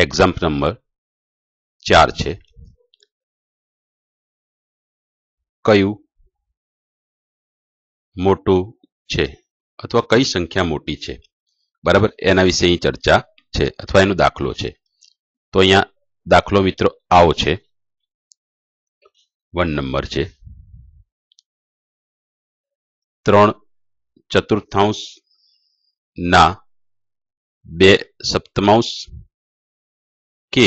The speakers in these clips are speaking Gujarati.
એક્ઝામ્પલ નંબર ચાર છે કયું મોટું છે અથવા કઈ સંખ્યા મોટી છે બરાબર એના વિશે અહીં ચર્ચા છે અથવા એનો દાખલો છે તો અહીંયા દાખલો મિત્રો આવો છે વન નંબર છે ત્રણ ચતુર્થાંશ ના બે સપ્તમાંશ કે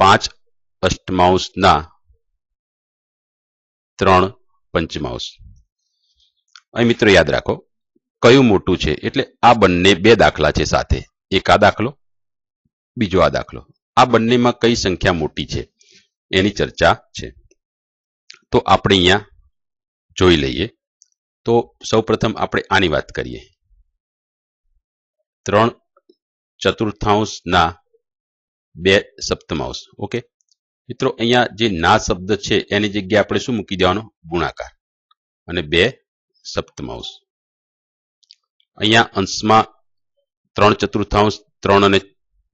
પાંચ અષ્ટમાંશના ત્રણ પંચમાંશ અહીં મિત્રો યાદ રાખો કયું મોટું છે એટલે આ બંને બે દાખલા છે સાથે એક આ દાખલો બીજો આ દાખલો આ બંનેમાં કઈ સંખ્યા મોટી છે એની ચર્ચા છે તો આપણે અહીંયા જોઈ લઈએ તો સૌપ્રથમ આપણે આની વાત કરીએ ત્રણ ચતુર્થાંશના બે સપ્તમાંશ ઓકે મિત્રો અહીંયા જે ના શબ્દ છે એની જગ્યાએ આપણે શું મૂકી દેવાનો ગુણાકાર અને બે સપ્તમાંશ અહીંયા અંશમાં ત્રણ ચતુર્થાંશ ત્રણ અને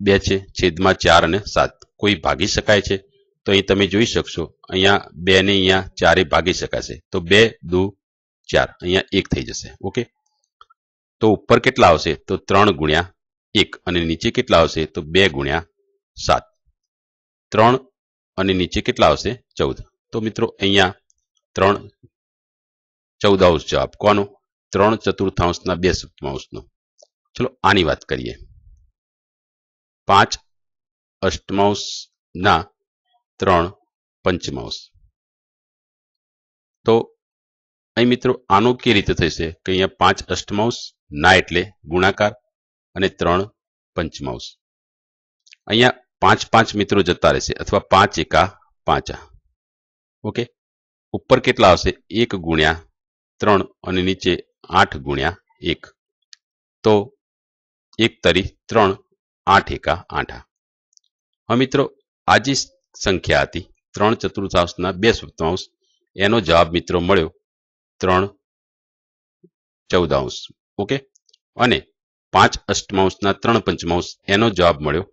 બે છે છેદમાં ચાર અને સાત કોઈ ભાગી શકાય છે તો અહીં તમે જોઈ શકશો અહીંયા બે ને અહીંયા ચારે ભાગી શકાશે તો બે દુ ચાર અહીંયા એક થઈ જશે ઓકે તો ઉપર કેટલા આવશે તો ત્રણ ગુણ્યા એક અને નીચે કેટલા આવશે તો બે ગુણ્યા સાત ત્રણ અને નીચે કેટલા આવશે ચૌદ તો મિત્રો અહીંયા ત્રણ ચૌદાંશ જવાબ કોનો ત્રણ ચતુર્થાંશના બે સપ્તમાંશનો ચલો આની વાત કરીએ પાંચ અષ્ટમાંશના ત્રણ પંચમાંશ તો અહીં મિત્રો આનો કે રીતે થશે કે અહીંયા પાંચ અષ્ટમાંશ ના એટલે ગુણાકાર અને ત્રણ પંચમાંશ અહીંયા પાંચ પાંચ મિત્રો જતા રહેશે અથવા પાંચ એકા પાંચા ઓકે ઉપર કેટલા આવશે એક ગુણ્યા ત્રણ અને નીચે આઠ ગુણ્યા એક તો એક તરી ત્રણ આઠ એકા આઠા હવે મિત્રો આ જે સંખ્યા હતી ત્રણ ચતુર્થાંશના બે સપ્તાંશ એનો જવાબ મિત્રો મળ્યો ત્રણ ચૌદાંશ ઓકે અને પાંચ અષ્ટમાંશના ત્રણ પંચમાંશ એનો જવાબ મળ્યો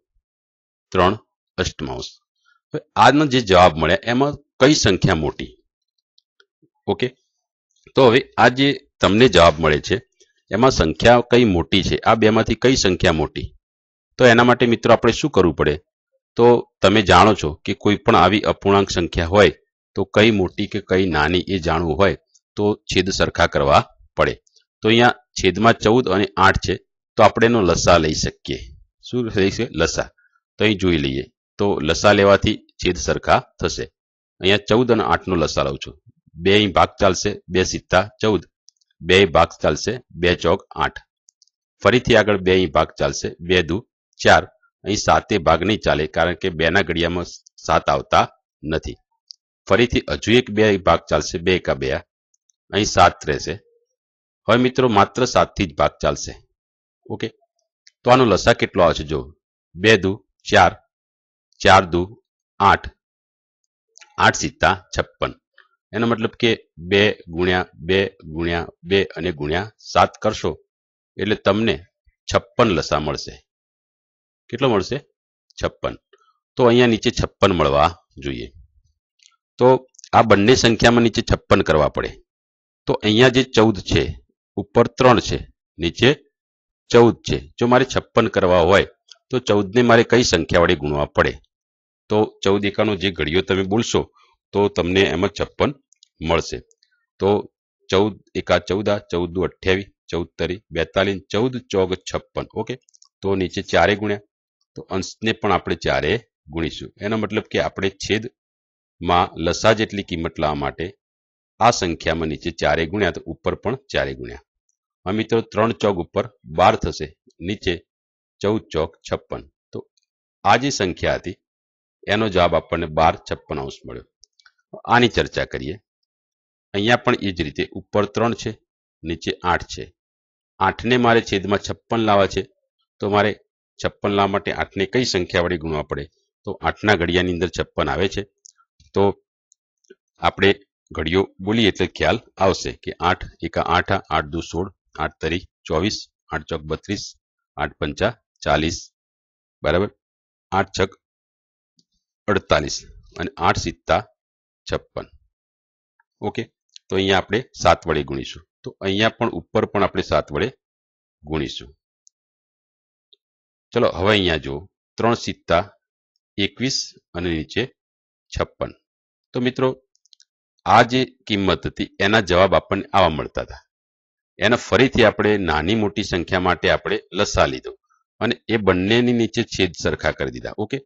ત્રણ અષ્ટમાંશ આજનો જે જવાબ મળ્યા એમાં કઈ સંખ્યા મોટી ઓકે તો હવે આ જે તમને જવાબ મળે છે એમાં સંખ્યા કઈ મોટી છે આ બેમાંથી કઈ સંખ્યા મોટી તો એના માટે મિત્રો આપણે શું કરવું પડે તો તમે જાણો છો કે કોઈ પણ આવી અપૂર્ણાંક સંખ્યા હોય તો કઈ મોટી કે કઈ નાની એ જાણવું હોય તો છેદ સરખા કરવા પડે તો અહીંયા છેદમાં ચૌદ અને આઠ છે તો આપણે એનો લસા લઈ શકીએ શું લઈ શકીએ લસા તો અહીં જોઈ લઈએ તો લસા લેવાથી છેદ સરખા થશે અહીંયા ચૌદ અને આઠનો લસા લઉં છું બે અહીં ભાગ ચાલશે બે સિત્તા ચૌદ બે ભાગ ચાલશે બે ચોક આઠ ફરીથી આગળ બે અહીં ભાગ ચાલશે બે દુ ચાર અહીં સાતે ભાગ નહીં ચાલે કારણ કે બેના ઘડિયામાં સાત આવતા નથી ફરીથી હજુ એક બે ભાગ ચાલશે બે કા બે અહીં સાત રહેશે હવે મિત્રો માત્ર સાતથી જ ભાગ ચાલશે ઓકે તો આનો લસા કેટલો આવશે જો બે દુ ચાર ચાર દુ આઠ આઠ સિત્તા છપ્પન એનો મતલબ કે બે ગુણ્યા બે ગુણ્યા બે અને ગુણ્યા સાત કરશો એટલે તમને છપ્પન લસા મળશે કેટલો મળશે છપ્પન તો અહીંયા નીચે છપ્પન મળવા જોઈએ તો આ બંને સંખ્યામાં નીચે છપ્પન કરવા પડે તો અહીંયા જે ચૌદ છે ઉપર ત્રણ છે નીચે ચૌદ છે જો મારે છપ્પન કરવા હોય તો ચૌદને મારે કઈ સંખ્યાવાળી ગુણવા પડે તો ચૌદ એકાનો જે ઘડીઓ તમે બોલશો તો તમને એમાં છપ્પન મળશે તો ચૌદ એકા ચૌદા ચૌદ અઠ્યાવીસ ચૌદ તરી બેતાલીસ ચૌદ ચોગ છપ્પન ઓકે તો નીચે ચારે ગુણ્યા તો અંશને પણ આપણે ચારે ગુણીશું એનો મતલબ કે આપણે છેદમાં લસા જેટલી કિંમત લાવવા માટે આ સંખ્યામાં નીચે ચારે ગુણ્યા તો ઉપર પણ ચારે ગુણ્યા આ મિત્રો ત્રણ ચોગ ઉપર બાર થશે નીચે ચૌદ ચોક છપ્પન તો આ જે સંખ્યા હતી એનો જવાબ આપણને બાર છપ્પન અંશ મળ્યો આની ચર્ચા કરીએ અહીંયા પણ એ જ રીતે ઉપર ત્રણ છે નીચે આઠ છે આઠને મારે છેદમાં છપ્પન લાવવા છે તો મારે છપ્પન લાવવા માટે આઠને કઈ સંખ્યા વડે ગુણવા પડે તો આઠના ઘડિયાની અંદર છપ્પન આવે છે તો આપણે ઘડીઓ બોલીએ એટલે ખ્યાલ આવશે કે આઠ એકા આઠ આઠ દુ સોળ આઠ તરી ચોવીસ આઠ ચોક બત્રીસ આઠ પંચા ચાલીસ બરાબર આઠ છક અડતાલીસ અને આઠ સિત્તા છપ્પન ઓકે તો અહીંયા આપણે સાત વડે ગુણીશું તો અહીંયા પણ ઉપર પણ આપણે સાત વડે ગુણીશું ચલો હવે અહીંયા જો ત્રણ સિત્તા એકવીસ અને નીચે છપ્પન તો મિત્રો આ જે કિંમત હતી એના જવાબ આપણને આવા મળતા હતા એને ફરીથી આપણે નાની મોટી સંખ્યા માટે આપણે લસા લીધો અને એ બંનેની નીચે છેદ સરખા કરી દીધા ઓકે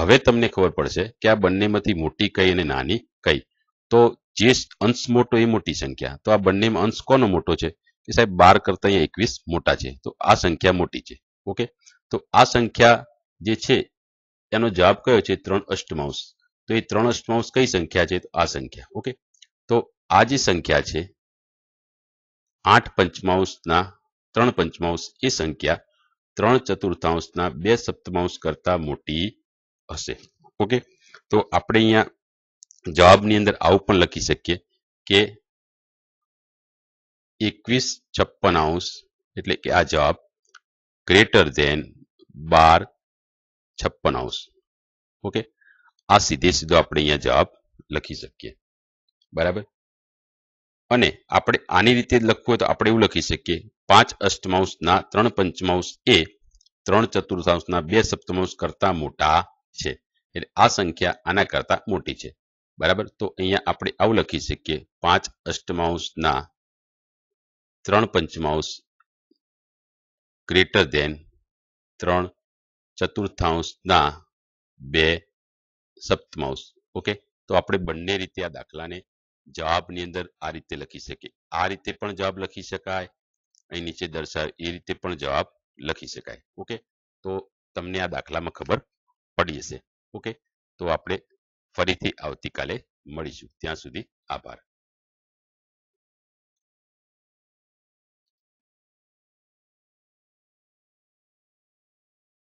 હવે તમને ખબર પડશે કે આ બંનેમાંથી મોટી કઈ અને નાની કઈ તો જે અંશ મોટો એ મોટી સંખ્યા તો આ બંનેમાં અંશ કોનો મોટો છે કે સાહેબ બાર કરતા અહીંયા એકવીસ મોટા છે તો આ સંખ્યા મોટી છે ઓકે તો આ સંખ્યા જે છે એનો જવાબ કયો છે ત્રણ અષ્ટમાંશ તો એ ત્રણ અષ્ટમાંશ કઈ સંખ્યા છે તો આ સંખ્યા ઓકે તો આ જે સંખ્યા છે આઠ પંચમાંશના ત્રણ પંચમાંશ એ સંખ્યા ત્રણ ચતુર્થાંશના બે સપ્તમાંશ કરતાં મોટી હશે ઓકે તો આપણે અહીંયા જવાબની અંદર આવું પણ લખી શકીએ કે એકવીસ છપ્પન અંશ એટલે કે આ જવાબ ગ્રેટર ધેન બાર છપ્પન અંશ ઓકે આ સીધે સીધો આપણે અહીંયા જવાબ લખી શકીએ બરાબર અને આપણે આની રીતે લખવું હોય તો આપણે એવું લખી શકીએ પાંચ અષ્ટમાંશના ત્રણ પંચમાંશ એ ત્રણ ચતુર્થાંશના બે સપ્તમાંશ કરતા મોટા છે એટલે આ સંખ્યા આના કરતા મોટી છે બરાબર તો અહીંયા આપણે આવું લખી શકીએ પાંચ અષ્ટમાંશના ત્રણ પંચમાંશ ગ્રેટર દેન ત્રણ ચતુર્થાંશના બે સપ્તમાંશ ઓકે તો આપણે બંને રીતે આ દાખલાને જવાબની અંદર આ રીતે લખી શકે આ રીતે પણ જવાબ લખી શકાય અહીં નીચે દર્શાવે એ રીતે પણ જવાબ લખી શકાય ઓકે તો તમને આ દાખલામાં ખબર પડી જશે ઓકે તો આપણે ફરીથી આવતીકાલે મળીશું ત્યાં સુધી આભાર